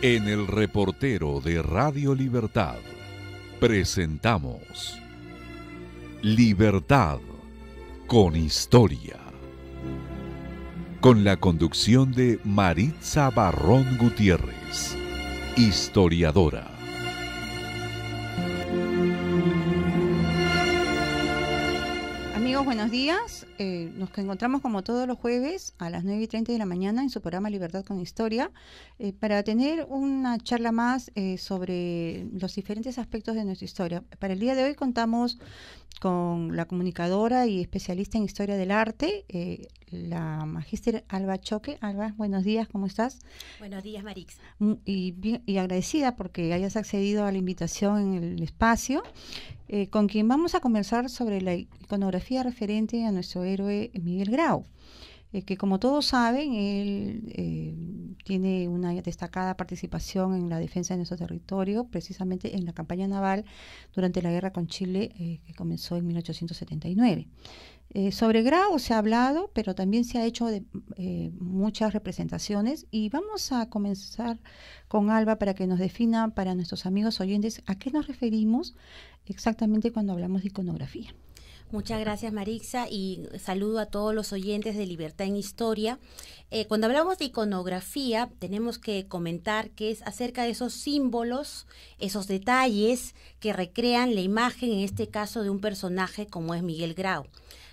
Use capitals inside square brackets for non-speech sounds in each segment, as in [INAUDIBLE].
En el reportero de Radio Libertad presentamos Libertad con Historia. Con la conducción de Maritza Barrón Gutiérrez, historiadora. Eh, nos encontramos como todos los jueves a las 9 y 30 de la mañana en su programa Libertad con Historia eh, para tener una charla más eh, sobre los diferentes aspectos de nuestra historia. Para el día de hoy contamos con la comunicadora y especialista en historia del arte, la magíster Alba Choque. Alba, buenos días, ¿cómo estás? Buenos días, Marix. Mm, y, y agradecida porque hayas accedido a la invitación en el espacio eh, con quien vamos a conversar sobre la iconografía referente a nuestro héroe Miguel Grau, eh, que como todos saben, él eh, tiene una destacada participación en la defensa de nuestro territorio, precisamente en la campaña naval durante la guerra con Chile que comenzó en 1879. Eh, sobre Grau se ha hablado, pero también se ha hecho de, eh, muchas representaciones y vamos a comenzar con Alba para que nos defina para nuestros amigos oyentes a qué nos referimos exactamente cuando hablamos de iconografía. Muchas gracias Marixa y saludo a todos los oyentes de Libertad en Historia. Eh, cuando hablamos de iconografía tenemos que comentar que es acerca de esos símbolos esos detalles que recrean la imagen, en este caso, de un personaje como es Miguel Grau.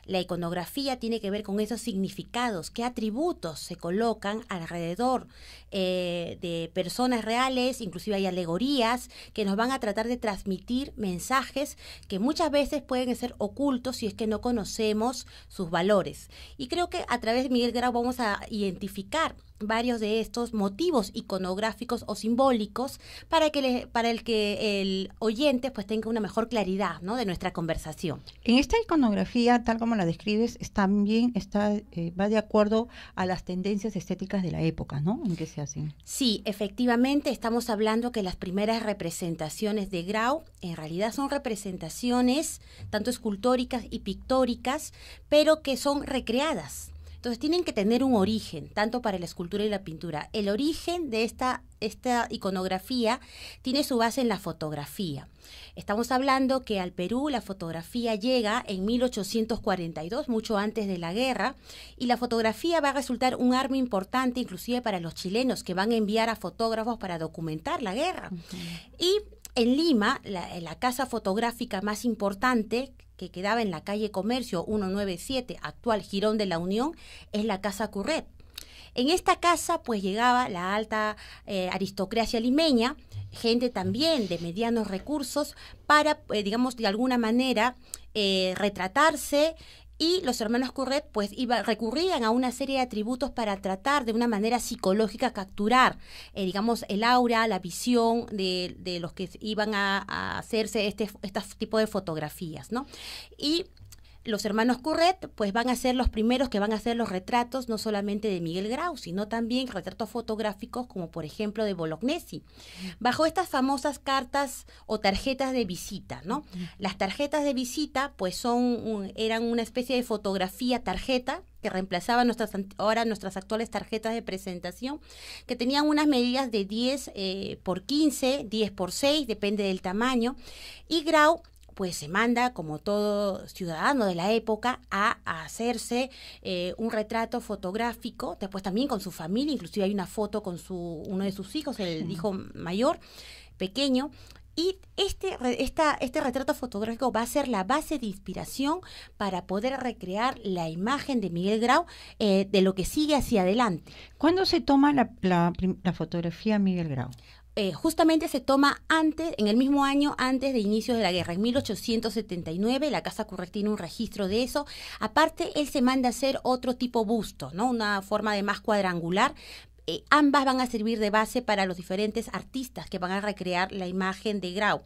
La iconografía tiene que ver con esos significados, qué atributos se colocan alrededor eh, de personas reales, inclusive hay alegorías que nos van a tratar de transmitir mensajes que muchas veces pueden ser ocultos si es que no conocemos sus valores. Y creo que a través de Miguel Grau vamos a identificar varios de estos motivos iconográficos o simbólicos para que para el que el oyente pues tenga una mejor claridad ¿no? de nuestra conversación. En esta iconografía, tal como la describes, también está, eh, va de acuerdo a las tendencias estéticas de la época, ¿no? En que se hacen. Sí, efectivamente estamos hablando que las primeras representaciones de Grau en realidad son representaciones tanto escultóricas y pictóricas, pero que son recreadas entonces tienen que tener un origen, tanto para la escultura y la pintura. El origen de esta, esta iconografía tiene su base en la fotografía. Estamos hablando que al Perú la fotografía llega en 1842, mucho antes de la guerra, y la fotografía va a resultar un arma importante inclusive para los chilenos que van a enviar a fotógrafos para documentar la guerra. Y en Lima, la, casa fotográfica más importante que quedaba en la calle Comercio 197, actual Girón de la Unión, es la Casa Curret. En esta casa pues llegaba la alta eh, aristocracia limeña, gente también de medianos recursos, para, eh, digamos, de alguna manera eh, retratarse y los hermanos Curret pues iba, recurrían a una serie de atributos para tratar de una manera psicológica capturar, eh, digamos, el aura, la visión de, de los que iban a, hacerse este, este tipo de fotografías, ¿no? Y los hermanos Curret pues van a ser los primeros que van a hacer los retratos no solamente de Miguel Grau, sino también retratos fotográficos como por ejemplo de Bolognesi, bajo estas famosas cartas o tarjetas de visita, ¿no? Las tarjetas de visita pues son eran una especie de fotografía tarjeta que reemplazaba nuestras, ahora nuestras actuales tarjetas de presentación, que tenían unas medidas de 10 eh, por 15, 10 por 6, depende del tamaño. Y Grau pues se manda, como todo ciudadano de la época, a, hacerse eh, un retrato fotográfico, después también con su familia, inclusive hay una foto con su, uno de sus hijos, el hijo mayor, pequeño, y este, esta, este retrato fotográfico va a ser la base de inspiración para poder recrear la imagen de Miguel Grau eh, de lo que sigue hacia adelante. ¿Cuándo se toma la, fotografía la fotografía Miguel Grau? Eh, justamente se toma antes, en el mismo año antes de inicios de la guerra, en 1879, la Casa Correcta tiene un registro de eso. Aparte, él se manda a hacer otro tipo busto, ¿no? Una forma de más cuadrangular eh, ambas van a servir de base para los diferentes artistas que van a recrear la imagen de Grau.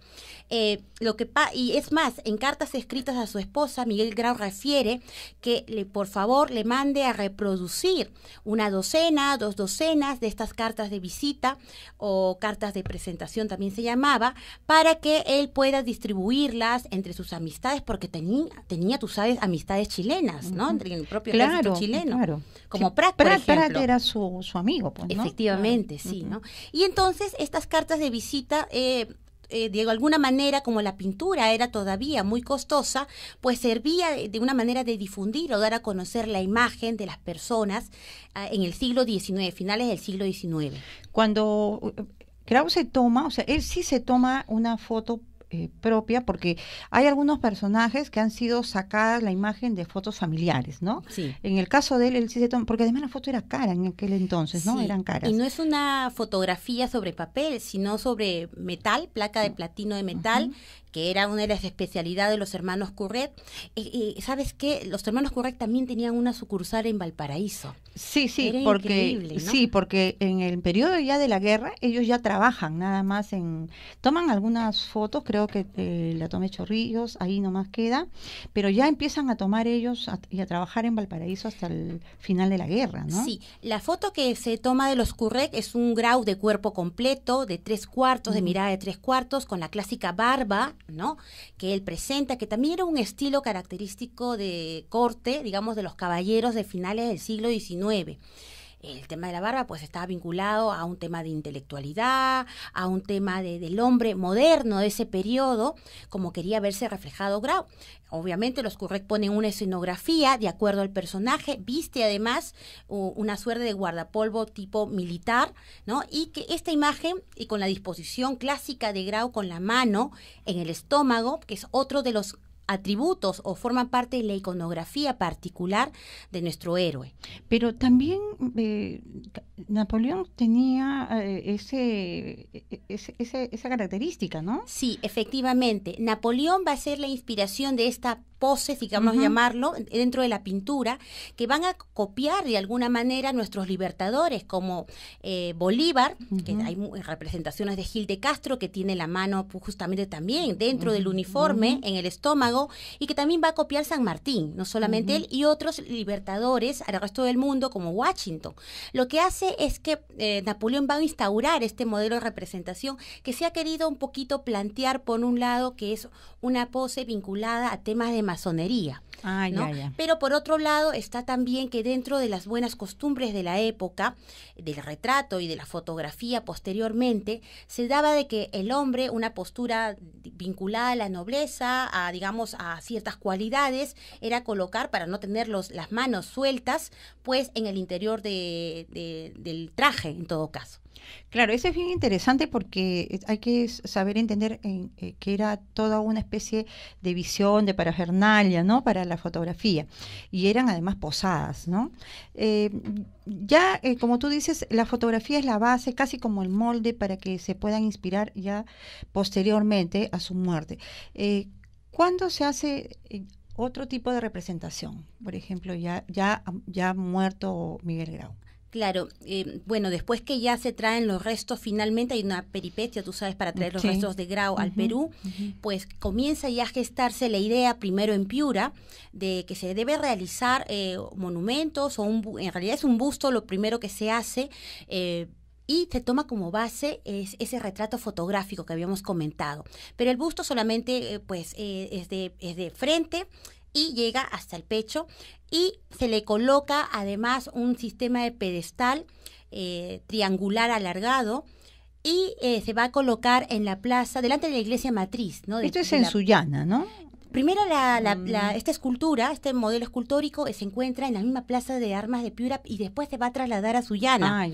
Eh, lo que y es más, en cartas escritas a su esposa, Miguel Grau refiere que le, por favor le mande a reproducir una docena, dos docenas de estas cartas de visita o cartas de presentación también se llamaba, para que él pueda distribuirlas entre sus amistades, porque tenía, tenía tú sabes, amistades chilenas, ¿no? Entre el propio claro, chileno. Claro. Como prácticas. por era su amigo. Pues, Efectivamente, sí. ¿no? Y entonces estas cartas de visita... Eh, eh, de alguna manera, como la pintura era todavía muy costosa, pues servía de, una manera de difundir o dar a conocer la imagen de las personas ah, en el siglo XIX, finales del siglo XIX. Cuando eh, Krause toma, o sea, él sí se toma una foto eh, propia, porque hay algunos personajes que han sido sacadas la imagen de fotos familiares, ¿no? Sí. En el caso de él, él sí porque además la foto era cara en aquel entonces, ¿no? Eran caras. Y no es una fotografía sobre papel, sino sobre metal, placa de platino de metal, que era una de las especialidades de los hermanos Curret. ¿Sabes qué? Los hermanos Curret también tenían una sucursal en Valparaíso. Sí, sí, porque sí, porque en el periodo ya de la guerra ellos ya trabajan nada más en toman algunas fotos, creo que eh, la tome Chorrillos, ahí nomás queda, pero ya empiezan a tomar ellos y a trabajar en Valparaíso hasta el final de la guerra, ¿no? Sí, la foto que se toma de los Currec es un grau de cuerpo completo, de tres cuartos, de mirada de tres cuartos, con la clásica barba, ¿no? Que él presenta, que también era un estilo característico de corte, digamos, de los caballeros de finales del siglo XIX el tema de la barba pues estaba vinculado a un tema de intelectualidad, a un tema de, del hombre moderno de ese periodo, como quería verse reflejado Grau. Obviamente los Currec ponen una escenografía de acuerdo al personaje, viste además una suerte de guardapolvo tipo militar, ¿no? Y que esta imagen, y con la disposición clásica de Grau con la mano en el estómago, que es otro de los atributos o forman parte de la iconografía particular de nuestro héroe. Pero también eh, Napoleón tenía eh, e-, ese, esa característica, ¿no? Sí, efectivamente. Napoleón va a ser la inspiración de esta pose, digamos llamarlo, dentro de la pintura, que van a copiar de alguna manera nuestros libertadores, como eh, Bolívar, que hay representaciones de Gil de Castro, que tiene la mano justamente también dentro del uniforme, en el estómago, y que también va a copiar San Martín, no solamente él y otros libertadores al resto del mundo como Washington. Lo que hace es que eh, Napoleón va a instaurar este modelo de representación que se ha querido un poquito plantear por un lado que es una pose vinculada a temas de masonería. Ah, Pero por otro lado está también que dentro de las buenas costumbres de la época, del retrato y de la fotografía posteriormente, se daba de que el hombre, una postura vinculada a la nobleza, a digamos a ciertas cualidades, era colocar para no tener las manos sueltas, pues en el interior de, del traje en todo caso. Claro, eso es bien interesante porque eh, hay que saber entender eh, que era toda una especie de visión, de parafernalia, ¿no? Para la fotografía. Y eran además posadas, ¿no? Eh, ya, como tú dices, la fotografía es la base, casi como el molde para que se puedan inspirar ya posteriormente a su muerte. ¿Cuándo se hace otro tipo de representación? Por ejemplo, ya, ya, ya muerto Miguel Grau. Claro, eh, bueno, después que ya se traen los restos, finalmente hay una peripetia, tú sabes, para traer los restos de Grau al Perú, pues comienza ya a gestarse la idea, primero en Piura, de que se debe realizar eh, monumentos, o en realidad es un busto lo primero que se hace. Eh, y se toma como base es, ese retrato fotográfico que habíamos comentado. Pero el busto solamente pues, es de, es de frente, y llega hasta el pecho y se le coloca además un sistema de pedestal eh, triangular alargado y eh, se va a colocar en la plaza, delante de la iglesia matriz, ¿no? Esto es en la, Sullana, ¿no? Primero, mm. esta escultura, este modelo escultórico, eh, se encuentra en la misma plaza de armas de Piura y después se va a trasladar a Sullana. Ah,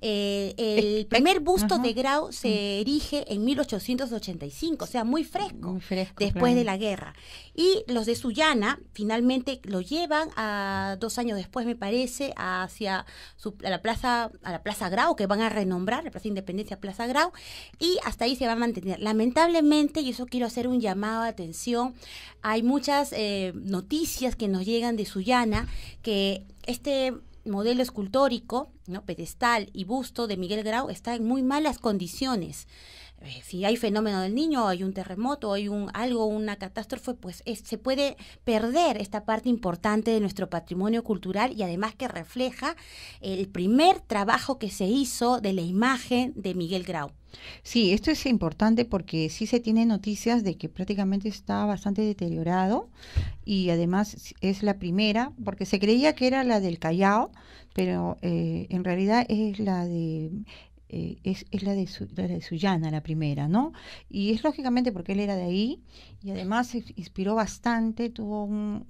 eh, el primer busto de Grau se mm. erige en 1885, o sea, muy fresco, después de la guerra. Y los de Sullana finalmente lo llevan a dos años después, me parece, hacia a la plaza a la plaza Grau, que van a renombrar, la Plaza Independencia Plaza Grau, y hasta ahí se va a mantener. Lamentablemente, y eso quiero hacer un llamado a atención, hay muchas eh, noticias que nos llegan de Sullana que este modelo escultórico, ¿no? pedestal y busto de Miguel Grau está en muy malas condiciones. Eh, si hay fenómeno del niño, hay un terremoto, hay un algo, una catástrofe, pues se puede perder esta parte importante de nuestro patrimonio cultural y además que refleja el primer trabajo que se hizo de la imagen de Miguel Grau. Sí, esto es importante porque sí se tiene noticias de que prácticamente está bastante deteriorado y además es la primera, porque se creía que era la del Callao, pero eh, en realidad es la de eh, es, la de, su, la la primera, ¿no? Y es lógicamente porque él era de ahí y además se inspiró bastante, tuvo un,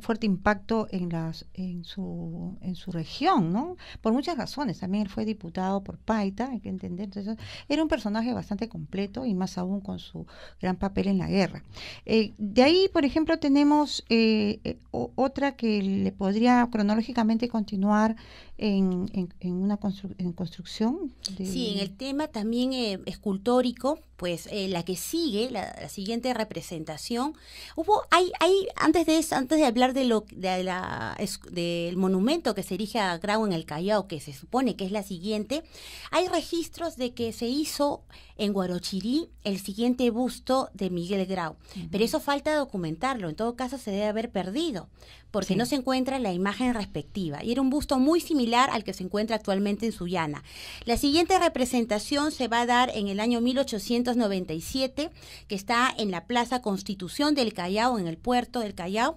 fuerte impacto en, las, en, su, en su región, ¿no? Por muchas razones, también él fue diputado por Paita, hay que entender, entonces era un personaje bastante completo y más aún con su gran papel en la guerra. Eh, de ahí, por ejemplo, tenemos eh, otra que le podría cronológicamente continuar en, en, una en construcción. Sí, en el tema también eh, escultórico, pues eh, la que sigue, la, siguiente representación, hubo, hay, hay, antes de antes de hablar de lo, del monumento que se erige a Grau en el Callao, que se supone que es la siguiente, hay registros de que se hizo en Guarochiri el siguiente busto de Miguel Grau, pero eso falta documentarlo, en todo caso se debe haber perdido, porque no se encuentra la imagen respectiva, y era un busto muy similar al que se encuentra actualmente en Sullana. La siguiente representación se va a dar en el año 1800 97 que está en la Plaza Constitución del Callao, en el puerto del Callao.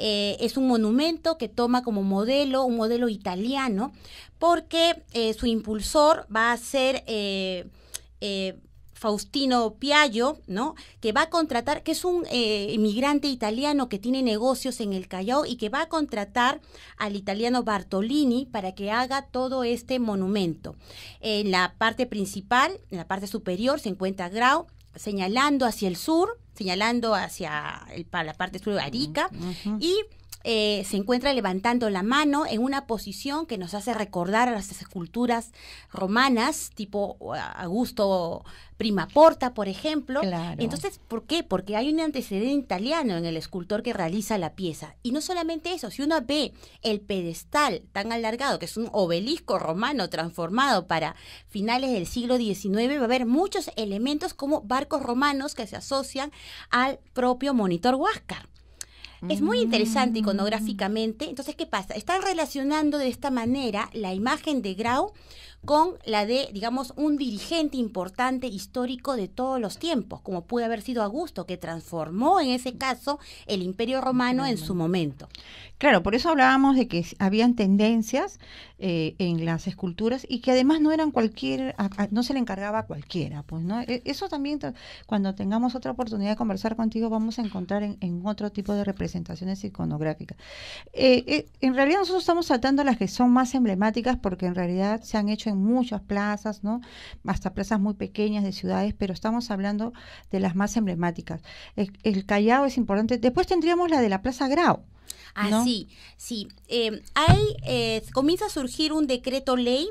Eh, es un monumento que toma como modelo un modelo italiano, porque eh, su impulsor va a ser... Eh, Faustino Piaggio, ¿no? Que va a contratar, que es un emigrante eh, italiano que tiene negocios en el Callao y que va a contratar al italiano Bartolini para que haga todo este monumento. En la parte principal, en la parte superior, se encuentra Grau señalando hacia el sur, señalando hacia la parte sur de Arica y eh, se encuentra levantando la mano en una posición que nos hace recordar a las esculturas romanas, tipo uh, Augusto Prima Porta, por ejemplo. Entonces, ¿por qué? Porque hay un antecedente italiano en el escultor que realiza la pieza. Y no solamente eso, si uno ve el pedestal tan alargado, que es un obelisco romano transformado para finales del siglo XIX, va a haber muchos elementos como barcos romanos que se asocian al propio monitor Huáscar. Es muy interesante mm. iconográficamente. Entonces, ¿qué pasa? Están relacionando de esta manera la imagen de Grau con la de, digamos, un dirigente importante histórico de todos los tiempos, como puede haber sido Augusto, que transformó en ese caso el imperio romano en su momento. Claro, por eso hablábamos de que habían tendencias eh, en las esculturas y que además no eran cualquier, no se le encargaba a cualquiera, pues, ¿no? E, eso también, cuando tengamos otra oportunidad de conversar contigo, vamos a encontrar en, otro tipo de representaciones iconográficas. Eh, eh, en realidad nosotros estamos saltando las que son más emblemáticas porque en realidad se han hecho en muchas plazas, ¿no? Hasta plazas muy pequeñas de ciudades, pero estamos hablando de las más emblemáticas. El, Callao es importante. Después tendríamos la de la Plaza Grau. Ah, sí, sí. Eh, hay, eh, comienza a surgir un decreto ley,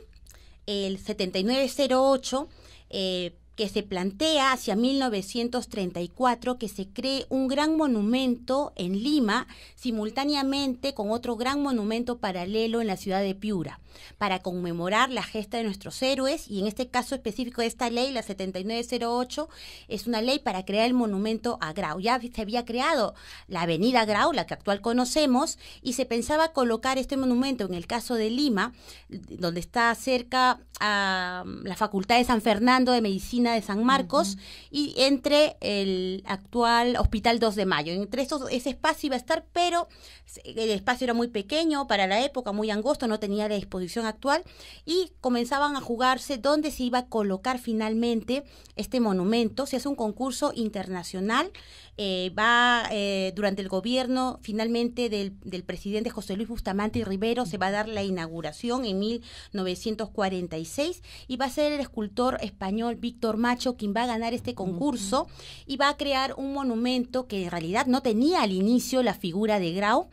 el 7908, eh, que se plantea hacia 1934 que se cree un gran monumento en Lima simultáneamente con otro gran monumento paralelo en la ciudad de Piura para conmemorar la gesta de nuestros héroes y en este caso específico de esta ley, la 7908, es una ley para crear el monumento a Grau. Ya se había creado la avenida Grau, la que actual conocemos, y se pensaba colocar este monumento en el caso de Lima, donde está cerca a la Facultad de San Fernando de Medicina de San Marcos y entre el actual Hospital 2 de Mayo. Entre esos, ese espacio iba a estar, pero el espacio era muy pequeño para la época, muy angosto, no tenía la disposición actual y comenzaban a jugarse dónde se iba a colocar finalmente este monumento. Se hace un concurso internacional eh, va eh, durante el gobierno finalmente del, presidente José Luis Bustamante y Rivero, se va a dar la inauguración en 1946 y va a ser el escultor español Víctor Macho quien va a ganar este concurso y va a crear un monumento que en realidad no tenía al inicio la figura de Grau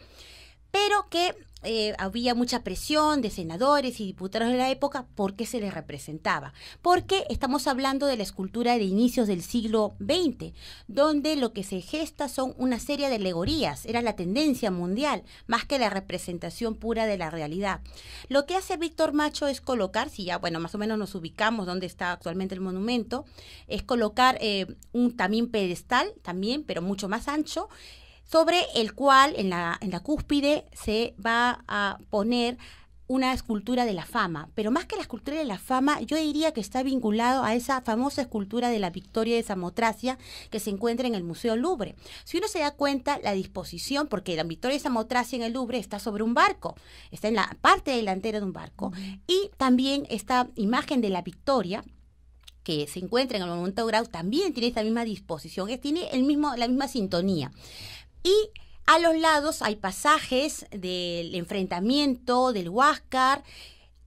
pero que eh, había mucha presión de senadores y diputados de la época porque se les representaba. Porque estamos hablando de la escultura de inicios del siglo XX, donde lo que se gesta son una serie de alegorías, era la tendencia mundial, más que la representación pura de la realidad. Lo que hace Víctor Macho es colocar, si ya, bueno, más o menos nos ubicamos donde está actualmente el monumento, es colocar eh, un también pedestal, también, pero mucho más ancho, sobre el cual en la, cúspide se va a poner una escultura de la fama, pero más que la escultura de la fama, yo diría que está vinculado a esa famosa escultura de la Victoria de Samotracia que se encuentra en el Museo Louvre. Si uno se da cuenta, la disposición, porque la Victoria de Samotracia en el Louvre está sobre un barco, está en la parte delantera de un barco, y también esta imagen de la Victoria, que se encuentra en el Monumento Grau también tiene esta misma disposición, tiene el mismo, la misma sintonía. Y a los lados hay pasajes del enfrentamiento del Huáscar.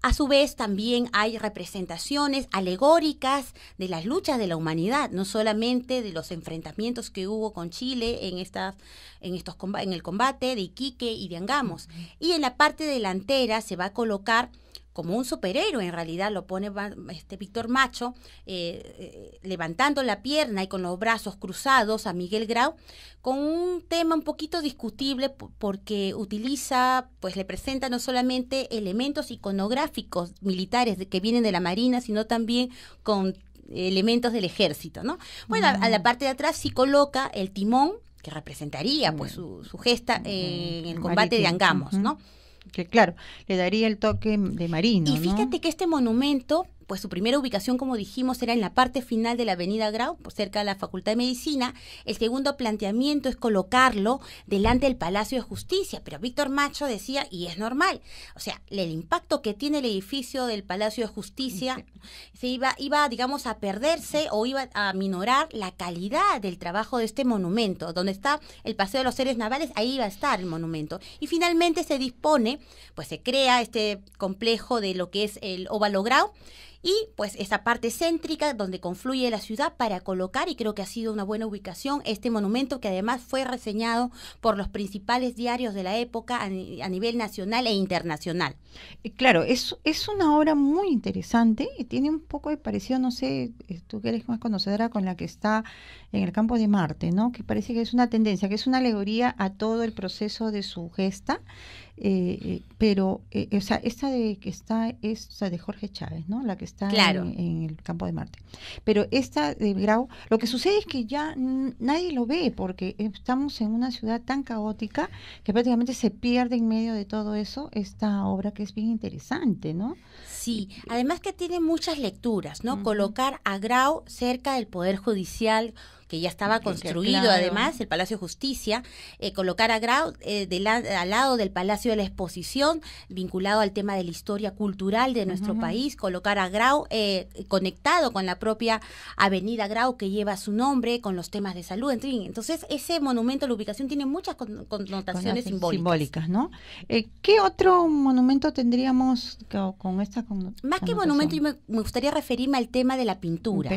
A su vez también hay representaciones alegóricas de las luchas de la humanidad, no solamente de los enfrentamientos que hubo con Chile en, estas, en, estos, en el combate de Iquique y de Angamos. Y en la parte delantera se va a colocar como un superhéroe en realidad, lo pone este Víctor Macho eh, eh, levantando la pierna y con los brazos cruzados a Miguel Grau, con un tema un poquito discutible porque utiliza, pues le presenta no solamente elementos iconográficos militares que vienen de la Marina, sino también con elementos del ejército, ¿no? Bueno, a, la mm. parte de atrás sí coloca el timón que representaría pues mm. su, gesta eh, mm. en el combate de Angamos, ¿no? que claro, le daría el toque de marino. Y fíjate que este monumento pues su primera ubicación, como dijimos, era en la parte final de la avenida Grau, pues, cerca de la Facultad de Medicina. El segundo planteamiento es colocarlo delante del Palacio de Justicia, pero Víctor Macho decía, y es normal, o sea, el impacto que tiene el edificio del Palacio de Justicia se iba, iba digamos, a perderse o iba a minorar la calidad del trabajo de este monumento, donde está el Paseo de los Seres Navales, ahí iba a estar el monumento. Y finalmente se dispone, pues se crea este complejo de lo que es el Óvalo Grau y pues esa parte céntrica donde confluye la ciudad para colocar, y creo que ha sido una buena ubicación, este monumento que además fue reseñado por los principales diarios de la época a, nivel nacional e internacional. Eh, claro, es, es una obra muy interesante, y tiene un poco de parecido, no sé, eh, tú que eres más conocedora con la que está en el campo de Marte, ¿no? Que parece que es una tendencia, que es una alegoría a todo el proceso de su gesta eh, eh, pero, eh, o sea, esta de que está es de Jorge Chávez, ¿no? La que está en, el campo de Marte. Pero esta de Grau, lo que sucede es que ya nadie lo ve porque estamos en una ciudad tan caótica que prácticamente se pierde en medio de todo eso esta obra que es bien interesante, ¿no? Sí, además que tiene muchas lecturas, ¿no? Colocar a Grau cerca del Poder Judicial, que ya estaba construido además, el Palacio de Justicia, eh, colocar a Grau eh, al lado del Palacio de la Exposición, vinculado al tema de la historia cultural de nuestro país, colocar a Grau eh, conectado con la propia Avenida Grau que lleva su nombre, con los temas de salud, en Entonces, ese monumento, la ubicación tiene muchas connotaciones simbólicas. ¿Qué otro monumento tendríamos con, esta connotación? Más que monumento, me, gustaría referirme al tema de la pintura.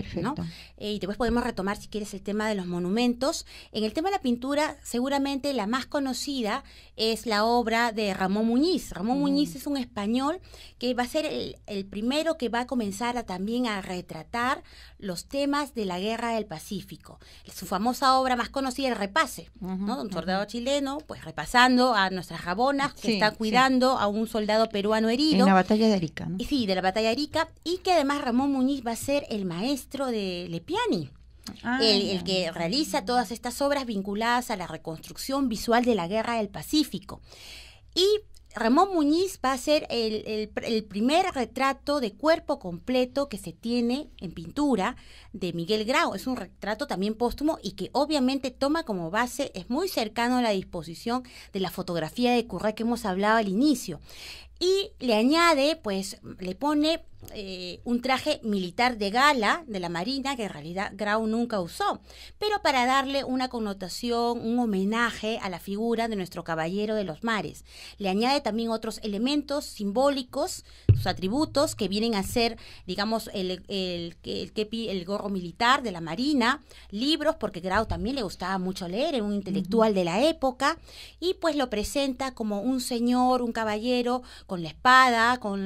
y después podemos retomar, si quieres, el tema de los monumentos. En el tema de la pintura, seguramente la más conocida es la obra de Ramón Muñiz. Ramón Muñiz es un español que va a ser el, primero que va a comenzar a, también a retratar los temas de la guerra del Pacífico. Su famosa obra más conocida, El Repase, ¿no? Un soldado chileno, pues repasando a nuestras rabonas que está cuidando a un soldado peruano herido. En la batalla de Arica, ¿no? Sí, de la batalla de Arica. Y que además Ramón Muñiz va a ser el maestro de Lepiani. Ah, el, que realiza todas estas obras vinculadas a la reconstrucción visual de la guerra del Pacífico. Y Ramón Muñiz va a ser el, primer retrato de cuerpo completo que se tiene en pintura de Miguel Grau. Es un retrato también póstumo y que obviamente toma como base, es muy cercano a la disposición de la fotografía de Curra que hemos hablado al inicio. Y le añade, pues, le pone eh, un traje militar de gala de la Marina que en realidad Grau nunca usó, pero para darle una connotación, un homenaje a la figura de nuestro caballero de los mares. Le añade también otros elementos simbólicos, sus atributos que vienen a ser, digamos, el, el, el, el, gorro militar de la Marina, libros, porque Grau también le gustaba mucho leer, era un intelectual de la época, y pues lo presenta como un señor, un caballero, con la espada, con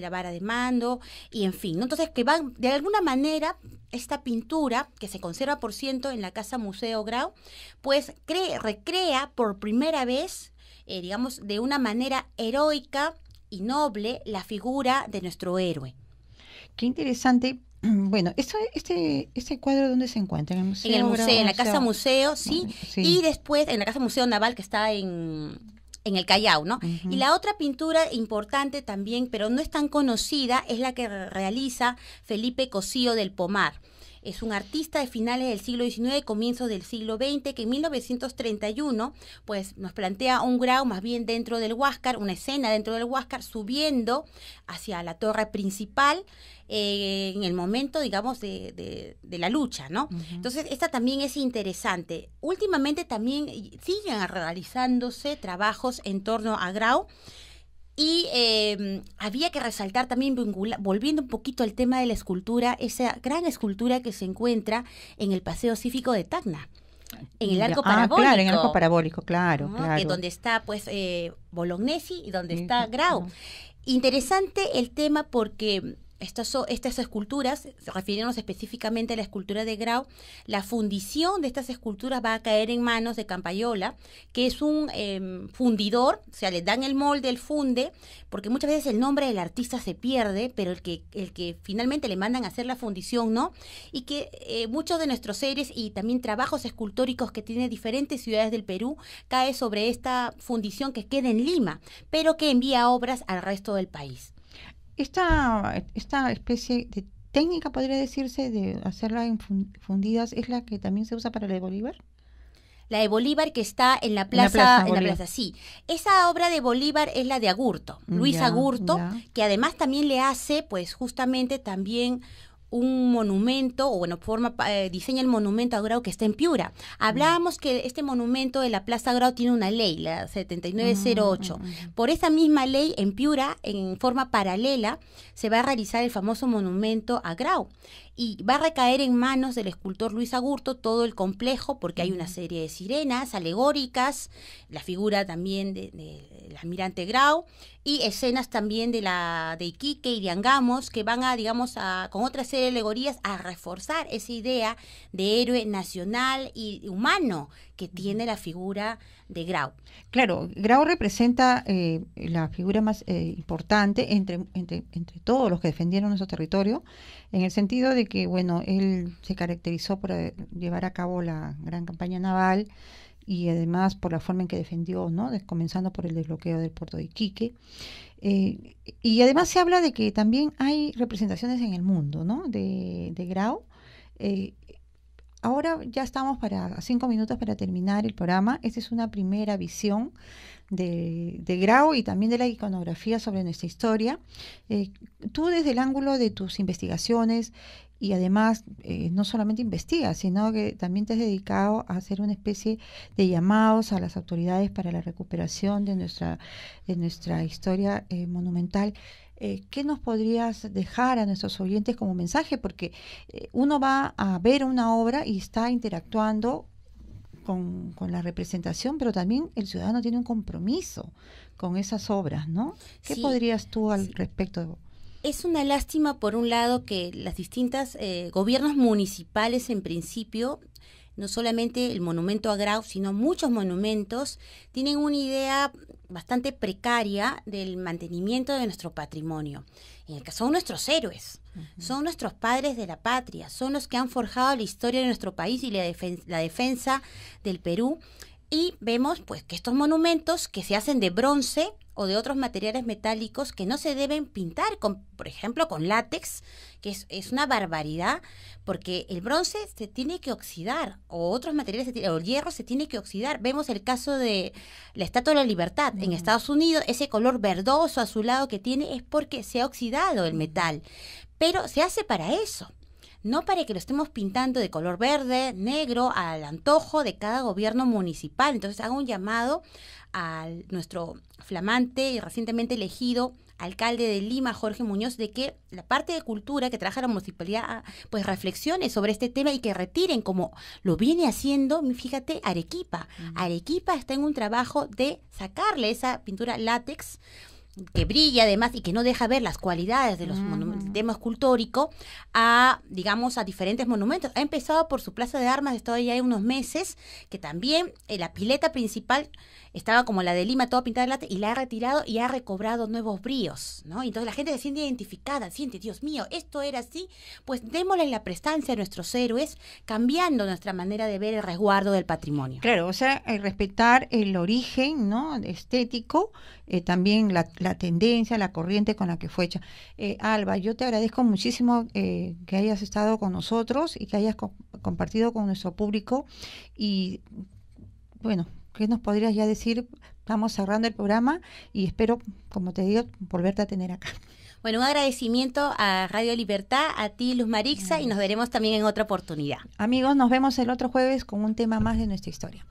la vara de mando, y en fin. Entonces, que van, de alguna manera, esta pintura que se conserva por ciento en la Casa Museo Grau, pues cree, recrea por primera vez, eh, digamos, de una manera heroica y noble la figura de nuestro héroe. Qué interesante [CLEARS THROAT] bueno, este, este cuadro, ¿dónde se encuentra? ¿En el museo? En la Casa Museo, sí. Y después, en la Casa Museo Naval, que está en, en el Callao, ¿no? Y la otra pintura importante también, pero no es tan conocida, es la que realiza Felipe Cosío del Pomar. Es un artista de finales del siglo XIX, comienzos del siglo XX, que en 1931 pues, nos plantea un grau más bien dentro del Huáscar, una escena dentro del Huáscar, subiendo hacia la torre principal eh, en el momento, digamos, de, de, la lucha, ¿no? Entonces, esta también es interesante. Últimamente también siguen realizándose trabajos en torno a grau. Y em, había que resaltar también, volviendo un poquito al tema de la escultura, esa gran escultura que se encuentra en el Paseo Cívico de Tacna. En el arco ah, parabólico. Claro, en el arco parabólico, claro, donde está pues eh, Bolognesi y donde está Grau. Interesante el tema porque estas, estas esculturas, refiriéndonos específicamente a la escultura de Grau, la fundición de estas esculturas va a caer en manos de Campayola, que es un em, fundidor, o sea, le dan el molde, el funde, porque muchas veces el nombre del artista se pierde, pero el que, el que finalmente le mandan a hacer la fundición, ¿no? Y que eh, muchos de nuestros seres y también trabajos escultóricos que tiene diferentes ciudades del Perú cae sobre esta fundición que queda en Lima, pero que envía obras al resto del país. Esta, esta especie de técnica, podría decirse, de hacerla en fundidas, es la que también se usa para la de Bolívar. La de Bolívar que está en la plaza, la plaza, sí. Esa obra de Bolívar es la de Agurto, Luis Agurto, que además también le hace, pues justamente también un monumento, o bueno, forma, eh, diseña el monumento a Grau que está en Piura. Hablábamos que este monumento de la Plaza Grau tiene una ley, la 7908. Mm, mm, mm, Por esa misma ley, en Piura, en forma paralela, se va a realizar el famoso monumento a Grau y va a recaer en manos del escultor Luis Agurto todo el complejo, porque hay una serie de sirenas alegóricas, la figura también del de, almirante Grau, y escenas también de la de Iquique y de Angamos, que van a, digamos, a, con otra serie de alegorías a reforzar esa idea de héroe nacional y humano que tiene la figura de Grau. Claro, Grau representa eh, la figura más eh, importante entre, entre, todos los que defendieron nuestro territorio, en el sentido de que, bueno, él se caracterizó por eh, llevar a cabo la gran campaña naval y además por la forma en que defendió, ¿no? comenzando por el desbloqueo del puerto de Iquique. y además se habla de que también hay representaciones en el mundo, ¿no? De, Grau ahora ya estamos para cinco minutos para terminar el programa. Esta es una primera visión de, de Grau y también de la iconografía sobre nuestra historia. Eh, tú desde el ángulo de tus investigaciones y además eh, no solamente investigas, sino que también te has dedicado a hacer una especie de llamados a las autoridades para la recuperación de nuestra, de nuestra historia eh, monumental. Eh, ¿qué nos podrías dejar a nuestros oyentes como mensaje? Porque eh, uno va a ver una obra y está interactuando con, la representación, pero también el ciudadano tiene un compromiso con esas obras, ¿no? ¿Qué podrías tú al respecto? Es una lástima, por un lado, que las distintas eh, gobiernos municipales, en principio, no solamente el monumento a Grau, sino muchos monumentos, tienen una idea bastante precaria del mantenimiento de nuestro patrimonio. En el caso son nuestros héroes, son nuestros padres de la patria, son los que han forjado la historia de nuestro país y la, la defensa del Perú. Y vemos pues que estos monumentos que se hacen de bronce, o de otros materiales metálicos que no se deben pintar, con, por ejemplo, con látex, que es, una barbaridad, porque el bronce se tiene que oxidar, o otros materiales, o el hierro se tiene que oxidar. Vemos el caso de la Estatua de la Libertad en Estados Unidos, ese color verdoso, azulado que tiene es porque se ha oxidado el metal, pero se hace para eso no para que lo estemos pintando de color verde, negro, al antojo de cada gobierno municipal. Entonces hago un llamado a nuestro flamante y recientemente elegido alcalde de Lima, Jorge Muñoz, de que la parte de cultura que trabaja la municipalidad, ah, pues reflexione sobre este tema y que retiren, como lo viene haciendo, fíjate, Arequipa. Arequipa está en un trabajo de sacarle esa pintura látex que brilla además y que no deja ver las cualidades de los monumentos, tema escultórico a, digamos, a diferentes monumentos. Ha empezado por su Plaza de Armas, esto ya hay unos meses, que también eh, la pileta principal estaba como la de Lima toda pintada de lata y la ha retirado y ha recobrado nuevos bríos, ¿no? entonces la gente se siente identificada, siente, Dios mío, esto era así, pues démosle la prestancia a nuestros héroes, cambiando nuestra manera de ver el resguardo del patrimonio. Claro, o sea, eh, respetar el origen, ¿no? Estético, eh, también la, tendencia, la corriente con la que fue hecha. Eh, Alba, yo te agradezco muchísimo que hayas estado con nosotros y que hayas compartido con nuestro público y bueno, ¿Qué nos podrías ya decir? Estamos cerrando el programa y espero, como te digo, volverte a tener acá. Bueno, un agradecimiento a Radio Libertad, a ti Luz Marixa y nos veremos también en otra oportunidad. Amigos, nos vemos el otro jueves con un tema más de nuestra historia.